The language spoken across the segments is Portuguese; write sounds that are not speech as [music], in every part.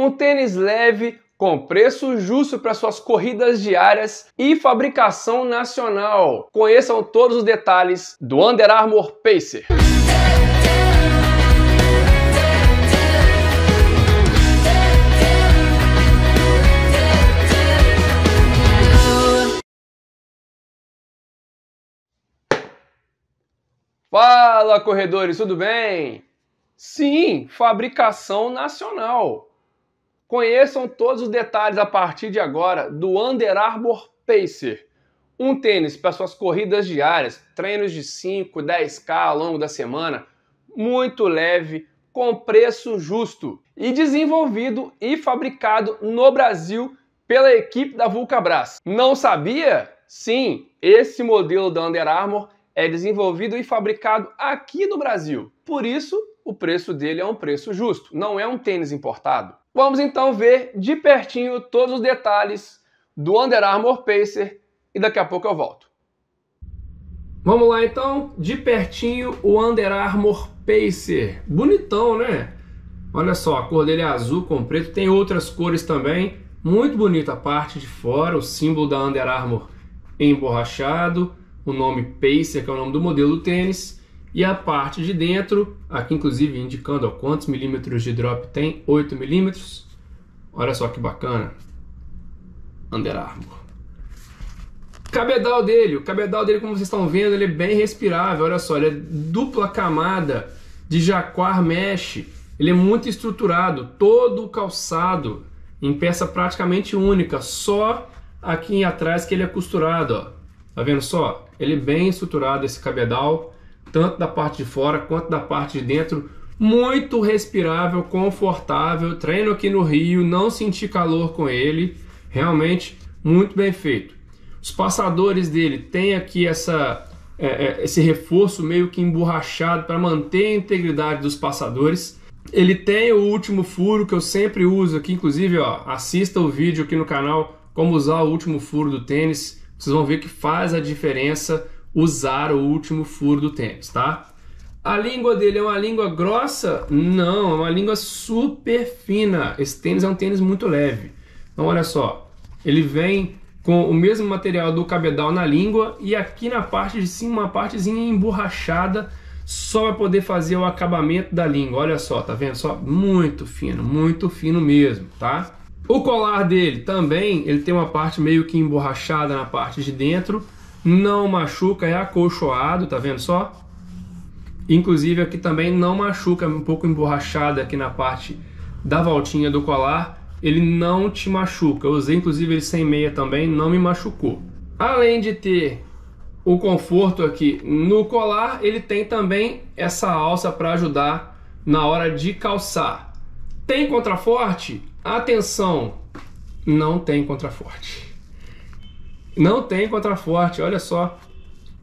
um tênis leve com preço justo para suas corridas diárias e fabricação nacional. Conheçam todos os detalhes do Under Armour Pacer. Fala corredores, tudo bem? Sim, fabricação nacional. Conheçam todos os detalhes a partir de agora do Under Armour Pacer, um tênis para suas corridas diárias, treinos de 5, 10k ao longo da semana, muito leve, com preço justo e desenvolvido e fabricado no Brasil pela equipe da Vulcabras. Não sabia? Sim, esse modelo da Under Armour é desenvolvido e fabricado aqui no Brasil. Por isso, o preço dele é um preço justo, não é um tênis importado. Vamos então ver de pertinho todos os detalhes do Under Armour Pacer e daqui a pouco eu volto. Vamos lá então, de pertinho o Under Armour Pacer. Bonitão, né? Olha só, a cor dele é azul com preto, tem outras cores também. Muito bonita a parte de fora, o símbolo da Under Armour emborrachado, o nome Pacer, que é o nome do modelo do tênis. E a parte de dentro, aqui inclusive indicando ó, quantos milímetros de drop tem, 8 milímetros. Olha só que bacana. Under Armour. Cabedal dele, o cabedal dele, como vocês estão vendo, ele é bem respirável, olha só, ele é dupla camada de jaquar mesh, ele é muito estruturado, todo calçado em peça praticamente única, só aqui atrás que ele é costurado, ó. Tá vendo só? Ele é bem estruturado esse cabedal, tanto da parte de fora quanto da parte de dentro, muito respirável, confortável. Treino aqui no Rio, não senti calor com ele, realmente muito bem feito. Os passadores dele têm aqui essa, é, é esse reforço meio que emborrachado para manter a integridade dos passadores. Ele tem o último furo que eu sempre uso aqui, inclusive, ó, assista o vídeo aqui no canal como usar o último furo do tênis. Vocês vão ver que faz a diferença usar o último furo do tênis, tá? A língua dele é uma língua grossa? Não, é uma língua super fina. Esse tênis é um tênis muito leve. Então, olha só, ele vem com o mesmo material do cabedal na língua e aqui na parte de cima, uma partezinha emborrachada só para poder fazer o acabamento da língua. Olha só, tá vendo? Só muito fino, muito fino mesmo, tá? O colar dele também, ele tem uma parte meio que emborrachada na parte de dentro não machuca, é acolchoado, tá vendo só? Inclusive aqui também não machuca, é um pouco emborrachado aqui na parte da voltinha do colar, ele não te machuca. Eu usei inclusive ele sem meia também, não me machucou. Além de ter o conforto aqui no colar, ele tem também essa alça para ajudar na hora de calçar. Tem contraforte? Atenção, não tem contraforte. Não tem contraforte, olha só.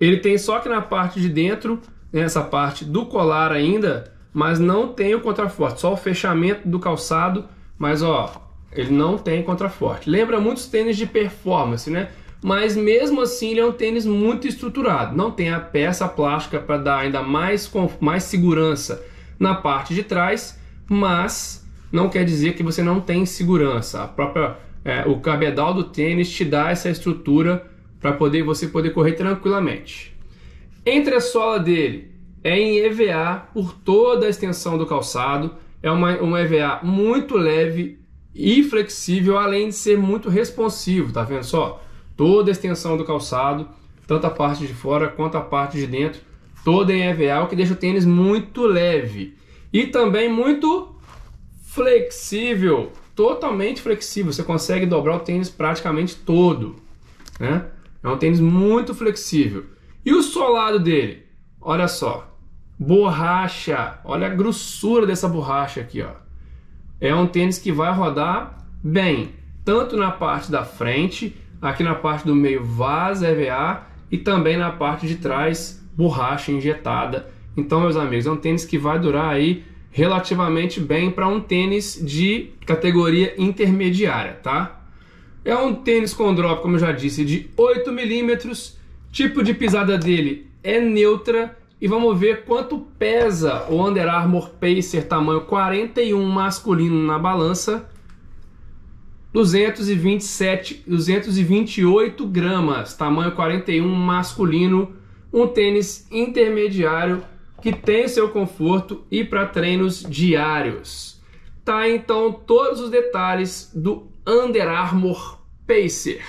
Ele tem só que na parte de dentro, nessa né, parte do colar ainda, mas não tem o contraforte, só o fechamento do calçado, mas ó, ele não tem contraforte. Lembra muitos tênis de performance, né? Mas mesmo assim ele é um tênis muito estruturado. Não tem a peça plástica para dar ainda mais, mais segurança na parte de trás, mas não quer dizer que você não tem segurança. A própria é, o cabedal do tênis te dá essa estrutura para poder você poder correr tranquilamente. Entre a sola dele é em EVA por toda a extensão do calçado, é uma, um EVA muito leve e flexível, além de ser muito responsivo, tá vendo só? Toda a extensão do calçado, tanto a parte de fora quanto a parte de dentro, toda em EVA, o que deixa o tênis muito leve e também muito flexível totalmente flexível. Você consegue dobrar o tênis praticamente todo. Né? É um tênis muito flexível. E o solado dele? Olha só. Borracha. Olha a grossura dessa borracha aqui. Ó. É um tênis que vai rodar bem. Tanto na parte da frente, aqui na parte do meio vaza EVA é e também na parte de trás borracha injetada. Então, meus amigos, é um tênis que vai durar aí relativamente bem para um tênis de categoria intermediária, tá? É um tênis com drop, como eu já disse, de 8 milímetros. Tipo de pisada dele é neutra. E vamos ver quanto pesa o Under Armour Pacer tamanho 41 masculino na balança. 227, 228 gramas, tamanho 41 masculino, um tênis intermediário que tem seu conforto e para treinos diários. Tá então todos os detalhes do Under Armour Pacer.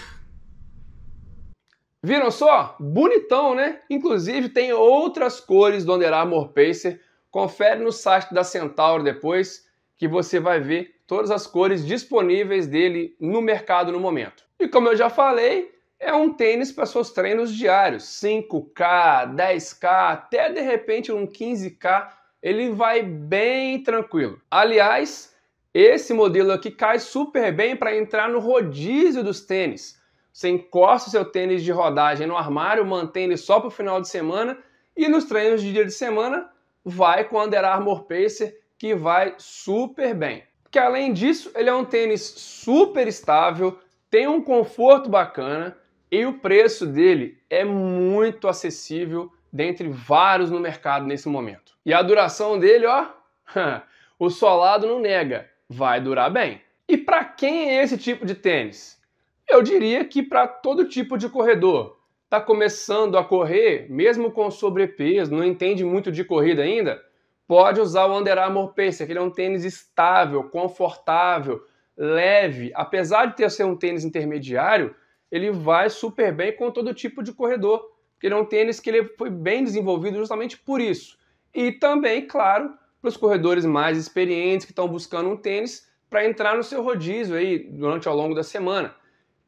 Viram só? Bonitão, né? Inclusive tem outras cores do Under Armour Pacer. Confere no site da Centauro depois que você vai ver todas as cores disponíveis dele no mercado no momento. E como eu já falei, é um tênis para seus treinos diários, 5K, 10K, até de repente um 15K, ele vai bem tranquilo. Aliás, esse modelo aqui cai super bem para entrar no rodízio dos tênis. Você encosta o seu tênis de rodagem no armário, mantém ele só para o final de semana e nos treinos de dia de semana vai com o Under Armour Pacer que vai super bem. Que além disso, ele é um tênis super estável, tem um conforto bacana, e o preço dele é muito acessível dentre vários no mercado nesse momento. E a duração dele, ó, [laughs] o solado não nega, vai durar bem. E para quem é esse tipo de tênis? Eu diria que para todo tipo de corredor. Está começando a correr, mesmo com sobrepeso, não entende muito de corrida ainda, pode usar o Under Armour Pace. Aquele é um tênis estável, confortável, leve. Apesar de ter ser um tênis intermediário, ele vai super bem com todo tipo de corredor, porque ele é um tênis que ele foi bem desenvolvido justamente por isso. E também, claro, para os corredores mais experientes que estão buscando um tênis para entrar no seu rodízio aí durante ao longo da semana.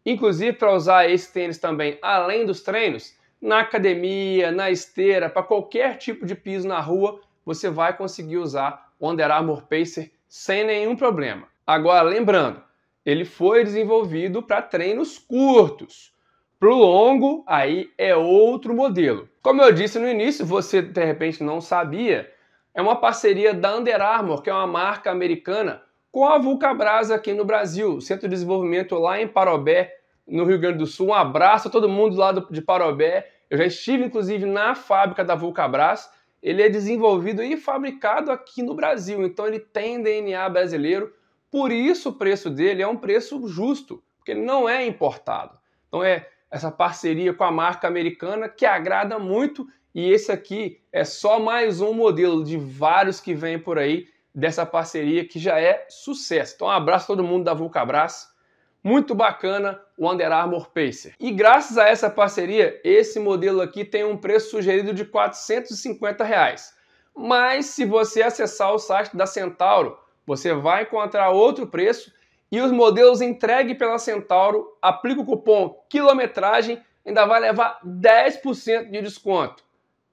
Inclusive para usar esse tênis também além dos treinos, na academia, na esteira, para qualquer tipo de piso na rua, você vai conseguir usar o Under Armour Pacer sem nenhum problema. Agora, lembrando, ele foi desenvolvido para treinos curtos. Para o longo, aí é outro modelo. Como eu disse no início, você de repente não sabia, é uma parceria da Under Armour, que é uma marca americana, com a Vulcabras aqui no Brasil, centro de desenvolvimento lá em Parobé, no Rio Grande do Sul. Um abraço a todo mundo lá de Parobé. Eu já estive, inclusive, na fábrica da Vulcabras. Ele é desenvolvido e fabricado aqui no Brasil, então ele tem DNA brasileiro. Por isso o preço dele é um preço justo, porque ele não é importado. Então é essa parceria com a marca americana que agrada muito e esse aqui é só mais um modelo de vários que vem por aí dessa parceria que já é sucesso. Então um abraço a todo mundo da Vulcabras. Muito bacana o Under Armour Pacer. E graças a essa parceria, esse modelo aqui tem um preço sugerido de R$ 450. Reais. Mas se você acessar o site da Centauro, você vai encontrar outro preço e os modelos entregue pela Centauro, aplica o cupom quilometragem, ainda vai levar 10% de desconto.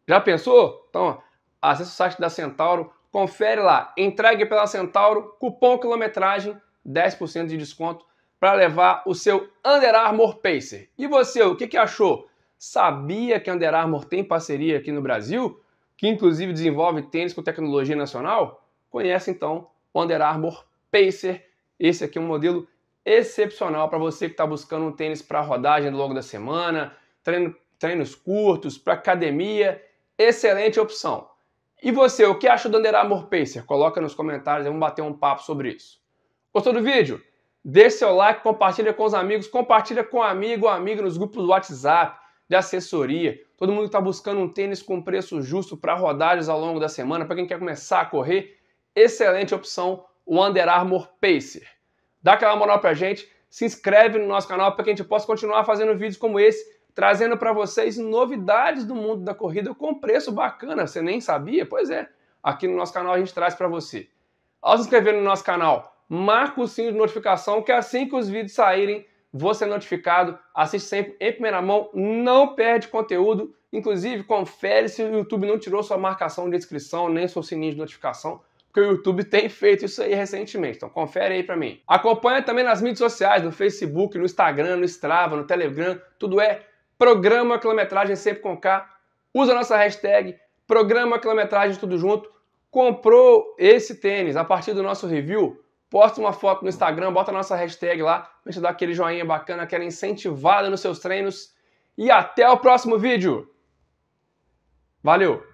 Já pensou? Então, acessa o site da Centauro, confere lá, entregue pela Centauro, cupom quilometragem, 10% de desconto para levar o seu Under Armour Pacer. E você, o que, que achou? Sabia que Under Armour tem parceria aqui no Brasil, que inclusive desenvolve tênis com tecnologia nacional? Conhece então Under Armour Pacer. Esse aqui é um modelo excepcional para você que está buscando um tênis para rodagem ao longo da semana, treino, treinos curtos, para academia. Excelente opção. E você, o que acha do Under Armour Pacer? Coloca nos comentários, vamos bater um papo sobre isso. Gostou do vídeo? Deixe seu like, compartilha com os amigos, compartilha com amigo ou amiga nos grupos do WhatsApp, de assessoria. Todo mundo está buscando um tênis com preço justo para rodagens ao longo da semana, para quem quer começar a correr excelente opção o Under Armour Pacer. Dá aquela moral pra gente, se inscreve no nosso canal para que a gente possa continuar fazendo vídeos como esse, trazendo para vocês novidades do mundo da corrida com preço bacana. Você nem sabia? Pois é, aqui no nosso canal a gente traz para você. Ao se inscrever no nosso canal, marca o sininho de notificação que assim que os vídeos saírem, você é notificado, assiste sempre em primeira mão, não perde conteúdo. Inclusive, confere se o YouTube não tirou sua marcação de inscrição, nem seu sininho de notificação porque o YouTube tem feito isso aí recentemente. Então confere aí para mim. Acompanha também nas mídias sociais, no Facebook, no Instagram, no Strava, no Telegram, tudo é programa quilometragem sempre com K. Usa a nossa hashtag programa quilometragem tudo junto. Comprou esse tênis a partir do nosso review? Posta uma foto no Instagram, bota a nossa hashtag lá, pra gente dar aquele joinha bacana, aquela incentivada nos seus treinos. E até o próximo vídeo. Valeu!